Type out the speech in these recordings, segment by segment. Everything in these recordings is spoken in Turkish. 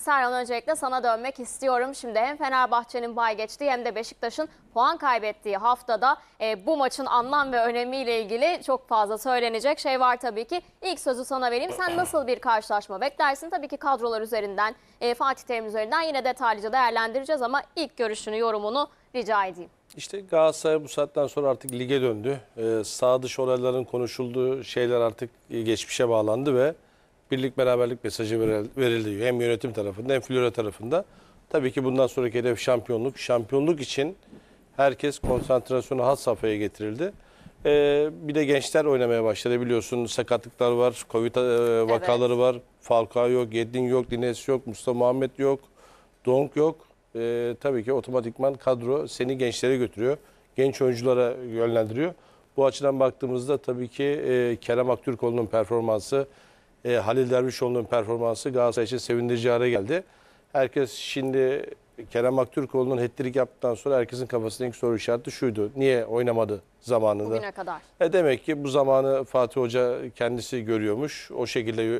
Serhan öncelikle sana dönmek istiyorum. Şimdi hem Fenerbahçe'nin bay geçtiği hem de Beşiktaş'ın puan kaybettiği haftada e, bu maçın anlam ve önemiyle ilgili çok fazla söylenecek şey var tabii ki. İlk sözü sana vereyim. Sen nasıl bir karşılaşma beklersin? Tabii ki kadrolar üzerinden, e, Fatih Terim üzerinden yine detaylıca değerlendireceğiz ama ilk görüşünü, yorumunu rica edeyim. İşte Galatasaray bu saatten sonra artık lige döndü. Ee, sağ dış olayların konuşulduğu şeyler artık geçmişe bağlandı ve birlik beraberlik mesajı verildi hem yönetim tarafında hem Flora tarafında. Tabii ki bundan sonraki hedef şampiyonluk. Şampiyonluk için herkes konsantrasyonu hat safhaya getirildi. Ee, bir de gençler oynamaya başladı biliyorsun. Sakatlıklar var, Covid e, vakaları evet. var. Falcao yok, Yedlin yok, Dines yok, Mustafa Muhammed yok, Donk yok. Ee, tabii ki otomatikman kadro seni gençlere götürüyor. Genç oyunculara yönlendiriyor. Bu açıdan baktığımızda tabii ki e, Kerem Aktürkoğlu'nun performansı e, Halil Dervişoğlu'nun performansı Galatasaray için sevindirici hale geldi. Herkes şimdi Kerem Aktürkoğlu'nun hat-trick yaptıktan sonra herkesin kafasında ilk soru işareti şuydu. Niye oynamadı zamanında? Bugüne kadar. E demek ki bu zamanı Fatih Hoca kendisi görüyormuş. O şekilde e,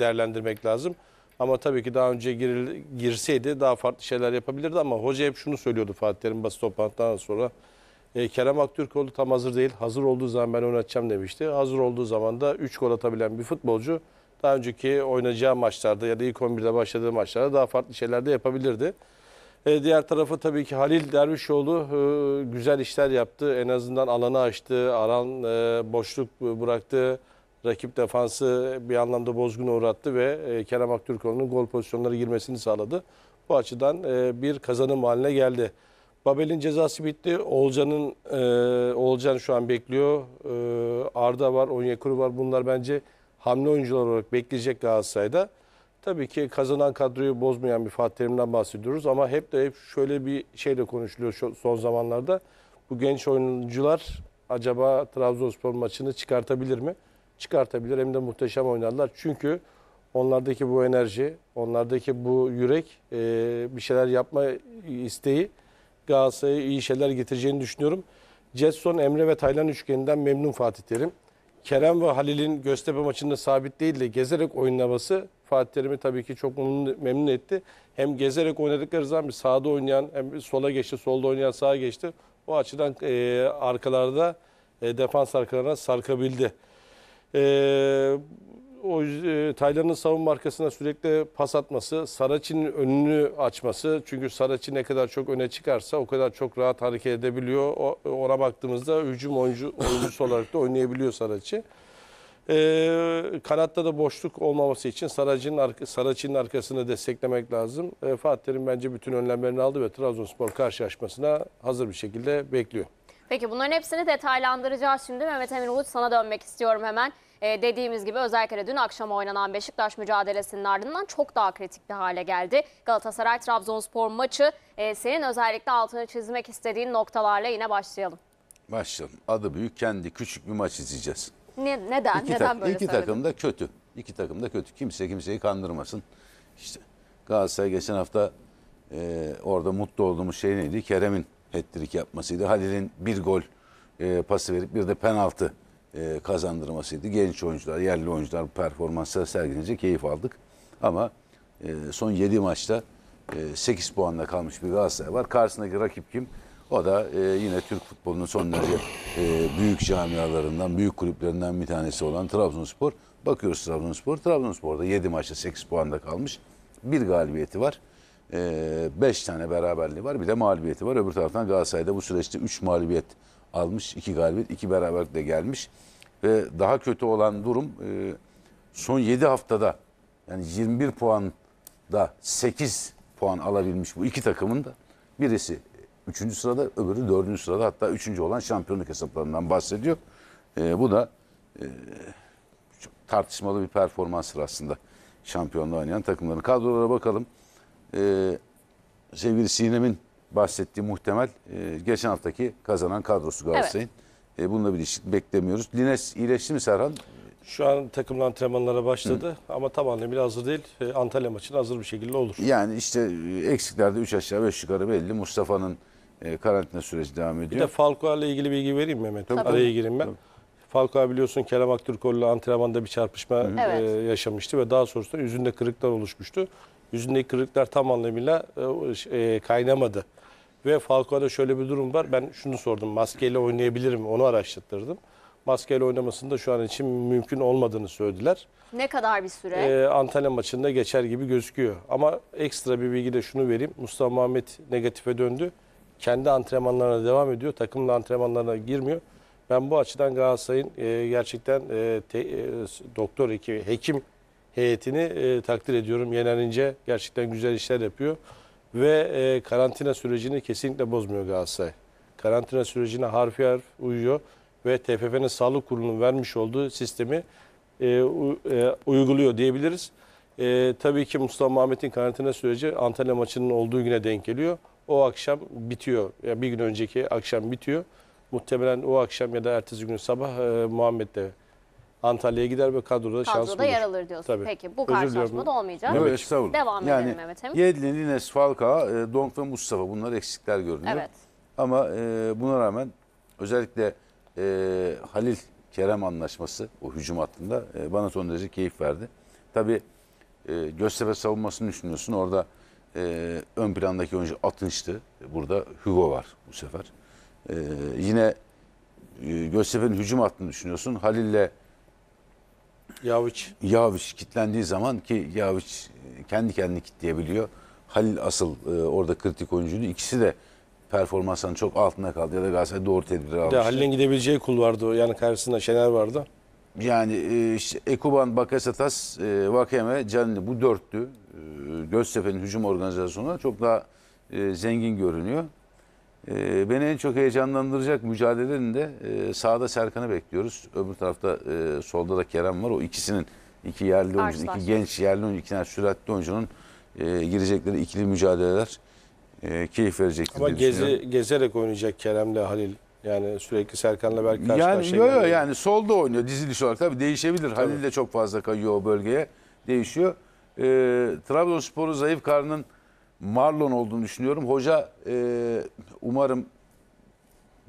değerlendirmek lazım. Ama tabii ki daha önce giril, girseydi daha farklı şeyler yapabilirdi ama hoca hep şunu söylüyordu Fatih Terim basın toplantıdan sonra. E, Kerem Aktürkoğlu tam hazır değil. Hazır olduğu zaman ben oynatacağım demişti. Hazır olduğu zaman da 3 gol atabilen bir futbolcu daha önceki oynayacağı maçlarda ya da ilk 11'de başladığı maçlarda daha farklı şeyler de yapabilirdi. E, diğer tarafı tabii ki Halil Dervişoğlu e, güzel işler yaptı. En azından alanı açtı, alan e, boşluk bıraktı. Rakip defansı bir anlamda bozguna uğrattı ve e, Kerem Aktürkoğlu'nun gol pozisyonları girmesini sağladı. Bu açıdan e, bir kazanım haline geldi. Babel'in cezası bitti. Olcan'ın e, Olcan şu an bekliyor. E, Arda var, Onyekuru var. Bunlar bence hamle oyuncular olarak bekleyecek Galatasaray'da. Tabii ki kazanan kadroyu bozmayan bir Fatih Terim'den bahsediyoruz ama hep de hep şöyle bir şeyle konuşuluyor şu, son zamanlarda. Bu genç oyuncular acaba Trabzonspor maçını çıkartabilir mi? Çıkartabilir hem de muhteşem oynarlar. Çünkü onlardaki bu enerji, onlardaki bu yürek, e, bir şeyler yapma isteği Galatasaray'a iyi şeyler getireceğini düşünüyorum. Jetson, Emre ve Taylan üçgeninden memnun Fatih Terim. Kerem ve Halil'in Göztepe maçında sabit değil de gezerek oynaması Fatih Terim'i tabii ki çok memnun etti. Hem gezerek oynadıkları zaman bir sağda oynayan hem bir sola geçti, solda oynayan sağa geçti. O açıdan e, arkalarda e, defans arkalarına sarkabildi. E, o e, Taylan'ın savunma arkasına sürekli pas atması, Saraç'ın önünü açması. Çünkü Saraç'ı ne kadar çok öne çıkarsa o kadar çok rahat hareket edebiliyor. O, ona baktığımızda hücum oyuncu, oyuncusu olarak da oynayabiliyor Saraç'ı. E, kanatta da boşluk olmaması için Saraç'ın arka, arkasını desteklemek lazım. E, Fatih Terim bence bütün önlemlerini aldı ve Trabzonspor karşılaşmasına hazır bir şekilde bekliyor. Peki bunların hepsini detaylandıracağız şimdi. Mehmet Emin Uluç sana dönmek istiyorum hemen. Ee, dediğimiz gibi özellikle de dün akşam oynanan Beşiktaş mücadelesinin ardından çok daha kritik bir hale geldi. Galatasaray-Trabzonspor maçı e, senin özellikle altını çizmek istediğin noktalarla yine başlayalım. Başlayalım. Adı büyük kendi küçük bir maç izleyeceğiz. Ne, neden? İki neden böyle İki takım da kötü. İki takım da kötü. Kimse kimseyi kandırmasın. İşte Galatasaray geçen hafta e, orada mutlu olduğumuz şey neydi? Kerem'in hat-trick yapmasıydı. Halil'in bir gol e, pası verip bir de penaltı e, kazandırmasıydı. Genç oyuncular, yerli oyuncular bu performansa keyif aldık. Ama e, son 7 maçta e, 8 puanla kalmış bir Galatasaray var. Karşısındaki rakip kim? O da e, yine Türk futbolunun son derece e, büyük camialarından, büyük kulüplerinden bir tanesi olan Trabzonspor. Bakıyoruz Trabzonspor. Trabzonspor'da 7 maçta 8 puanda kalmış. Bir galibiyeti var e, beş tane beraberliği var. Bir de mağlubiyeti var. Öbür taraftan Galatasaray'da bu süreçte üç mağlubiyet almış. iki galibiyet, iki de gelmiş. Ve daha kötü olan durum e, son yedi haftada yani 21 puan da 8 puan alabilmiş bu iki takımın da birisi 3. sırada öbürü 4. sırada hatta 3. olan şampiyonluk hesaplarından bahsediyor. E, bu da e, tartışmalı bir performanstır aslında şampiyonluğu oynayan takımların. Kadrolara bakalım e, sevgili Sinem'in bahsettiği muhtemel e, geçen haftaki kazanan kadrosu Galatasaray'ın. Evet. E, bununla bir ilişki beklemiyoruz. Lines iyileşti mi Serhan? Şu an takımla antrenmanlara başladı Hı. ama tam anlamıyla hazır değil. E, Antalya maçına hazır bir şekilde olur. Yani işte e, eksiklerde 3 aşağı 5 yukarı belli. Mustafa'nın e, karantina süreci devam ediyor. Bir de Falcao ile ilgili bilgi vereyim Mehmet. Tabii. Araya gireyim ben. Tabii. Falcao biliyorsun Kerem Aktürkoğlu ile antrenmanda bir çarpışma Hı. e, yaşamıştı ve daha sonrasında yüzünde kırıklar oluşmuştu. Yüzündeki kırıklar tam anlamıyla e, e kaynamadı. Ve Falco'da şöyle bir durum var. Ben şunu sordum. Maskeyle mi? Onu araştırdım. Maskeyle oynamasında şu an için mümkün olmadığını söylediler. Ne kadar bir süre? Ee, Antalya maçında geçer gibi gözüküyor. Ama ekstra bir bilgi de şunu vereyim. Mustafa Muhammed negatife döndü. Kendi antrenmanlarına devam ediyor. Takımla antrenmanlarına girmiyor. Ben bu açıdan Galatasaray'ın e, gerçekten e, te, e, doktor, hekim heyetini e, takdir ediyorum. Yenenince gerçekten güzel işler yapıyor. Ve e, karantina sürecini kesinlikle bozmuyor Galatasaray. Karantina sürecine harfi harf uyuyor. Ve TFF'nin sağlık kurulunun vermiş olduğu sistemi e, u, e, uyguluyor diyebiliriz. E, tabii ki Mustafa Mehmet'in karantina süreci Antalya maçının olduğu güne denk geliyor. O akşam bitiyor. Yani bir gün önceki akşam bitiyor. Muhtemelen o akşam ya da ertesi gün sabah e, Muhammed Antalya'ya gider ve kadroda, şans Kadroda bulur. yer alır diyorsun. Tabii. Peki bu karşılaşmada olmayacak. Evet, estağfurullah. Devam yani, edelim Mehmet'im. Yedlin, Lines, Falka, e, Donk ve Mustafa bunlar eksikler görünüyor. Evet. Ama e, buna rağmen özellikle e, Halil Kerem anlaşması o hücum hattında e, bana son derece keyif verdi. Tabii e, Göztepe savunmasını düşünüyorsun. Orada e, ön plandaki oyuncu Atınç'tı. Burada Hugo var bu sefer. E, yine e, Göztepe'nin hücum hattını düşünüyorsun. Halil'le Yaviç. Yaviç kilitlendiği zaman ki Yaviç e, kendi kendini kilitleyebiliyor. Halil asıl e, orada kritik oyuncuydu. İkisi de performansının çok altında kaldı ya da Galatasaray doğru tedbiri almıştı. Halil'in gidebileceği kul vardı. o Yani karşısında Şener vardı. Yani e, işte Ekuban, Bakasetas, e, Vakeme, Canli bu dörtlü. E, Göztepe'nin hücum organizasyonu çok daha e, zengin görünüyor. E, beni en çok heyecanlandıracak mücadelenin de e, sağda Serkan'ı bekliyoruz. Öbür tarafta e, solda da Kerem var. O ikisinin iki yerli oyuncu, iki genç yerli oyuncu, iki tane süratli oyuncunun e, girecekleri ikili mücadeleler e, keyif verecektir Ama diye gezi, gezerek oynayacak Kerem'le Halil. Yani sürekli Serkan'la belki karşı yani, karşıya yo, yani solda oynuyor diziliş olarak tabii değişebilir. Tabii. Halil de çok fazla kayıyor o bölgeye değişiyor. E, Trabzonspor'u zayıf karnının Marlon olduğunu düşünüyorum. Hoca e, umarım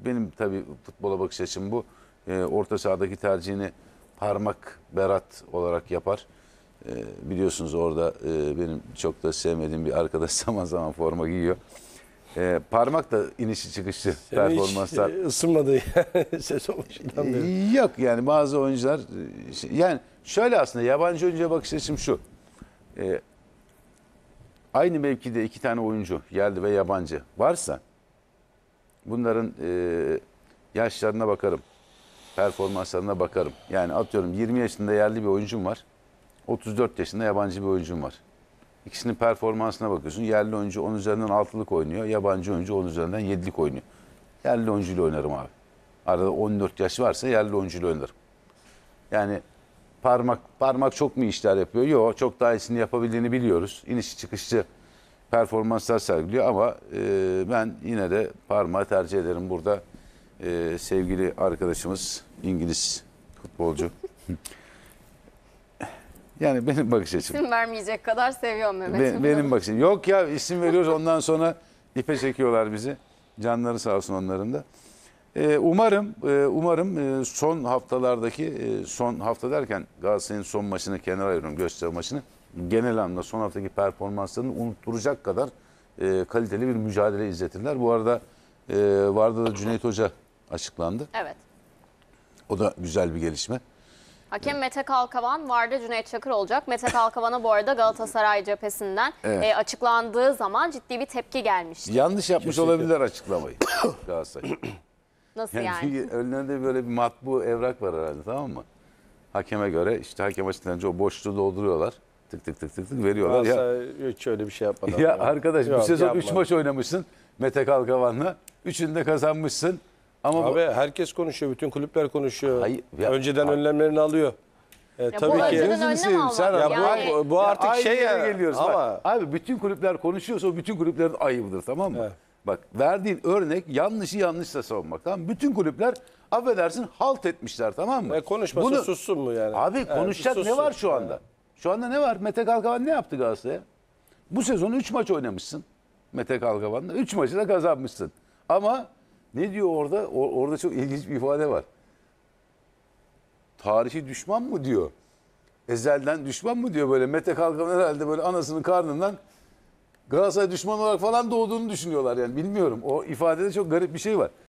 benim tabii futbola bakış açım bu. E, orta sahadaki tercihini parmak berat olarak yapar. E, biliyorsunuz orada e, benim çok da sevmediğim bir arkadaş zaman zaman forma giyiyor. E, parmak da inişi çıkışı performanslar. Hiç e, ısınmadı yani ses oluşundan beri. E, yok yani bazı oyuncular e, şey, yani şöyle aslında yabancı oyuncuya bakış açım şu. E, aynı mevkide iki tane oyuncu yerli ve yabancı varsa bunların e, yaşlarına bakarım. Performanslarına bakarım. Yani atıyorum 20 yaşında yerli bir oyuncum var. 34 yaşında yabancı bir oyuncum var. İkisinin performansına bakıyorsun. Yerli oyuncu 10 üzerinden 6'lık oynuyor. Yabancı oyuncu 10 üzerinden 7'lik oynuyor. Yerli oyuncuyla oynarım abi. Arada 14 yaş varsa yerli oyuncuyla oynarım. Yani parmak parmak çok mu işler yapıyor? Yok çok daha iyisini yapabildiğini biliyoruz. İniş çıkışçı performanslar sergiliyor ama e, ben yine de parmağı tercih ederim burada. E, sevgili arkadaşımız İngiliz futbolcu. yani benim bakış açım. İsim vermeyecek kadar seviyorum Mehmet'im. Be, benim bakış açım. Yok ya isim veriyoruz ondan sonra ipe çekiyorlar bizi. Canları sağ olsun onların da. Ee, umarım e, umarım e, son haftalardaki e, son hafta derken Galatasaray'ın son maçını kenara ayırıyorum gösteri maçını. Genel anlamda son haftaki performanslarını unutturacak kadar kaliteli bir mücadele izletirler. Bu arada vardı da Cüneyt Hoca açıklandı. Evet. O da güzel bir gelişme. Hakem Mete Kalkavan vardı Cüneyt Çakır olacak. Mete Kalkavan'a bu arada Galatasaray cephesinden evet. e, açıklandığı zaman ciddi bir tepki gelmişti. Yanlış yapmış Kesinlikle. olabilirler açıklamayı Galatasaray. Nasıl yani? Çünkü önlerinde böyle bir matbu evrak var herhalde tamam mı? Hakeme göre işte hakem açıklanınca o boşluğu dolduruyorlar. Tık tık tık tık tık veriyorlar. ya. hiç öyle bir şey yapmadı. Ya yani. arkadaş Yok, bu sezon 3 maç oynamışsın Mete Kalkavan'la. Üçünü de kazanmışsın. Ama Abi bu- herkes konuşuyor, bütün kulüpler konuşuyor. Hayır, ya- Önceden önlemlerini alıyor. E, bu tabii ki. önlem seveyim, Ya bu- yani, bu- bu artık aynı şey ya, geliyoruz. Ama ama- abi bütün kulüpler konuşuyorsa o bütün kulüplerin ayıbıdır tamam mı? Evet. Bak verdiğin örnek yanlışı yanlışla savunmak. Tamam Bütün kulüpler affedersin halt etmişler tamam mı? E konuşmasın Bunu, sussun mu yani? Abi evet, konuşacak ne var şu anda? Yani. Şu anda ne var? Mete Kalkavan ne yaptı Galatasaray'a? Bu sezon 3 maç oynamışsın. Mete Kalkavan'la. 3 maçı da kazanmışsın. Ama ne diyor orada? O, orada çok ilginç bir ifade var. Tarihi düşman mı diyor. Ezelden düşman mı diyor böyle. Mete Kalkavan herhalde böyle anasının karnından Galatasaray düşman olarak falan doğduğunu düşünüyorlar yani bilmiyorum. O ifadede çok garip bir şey var.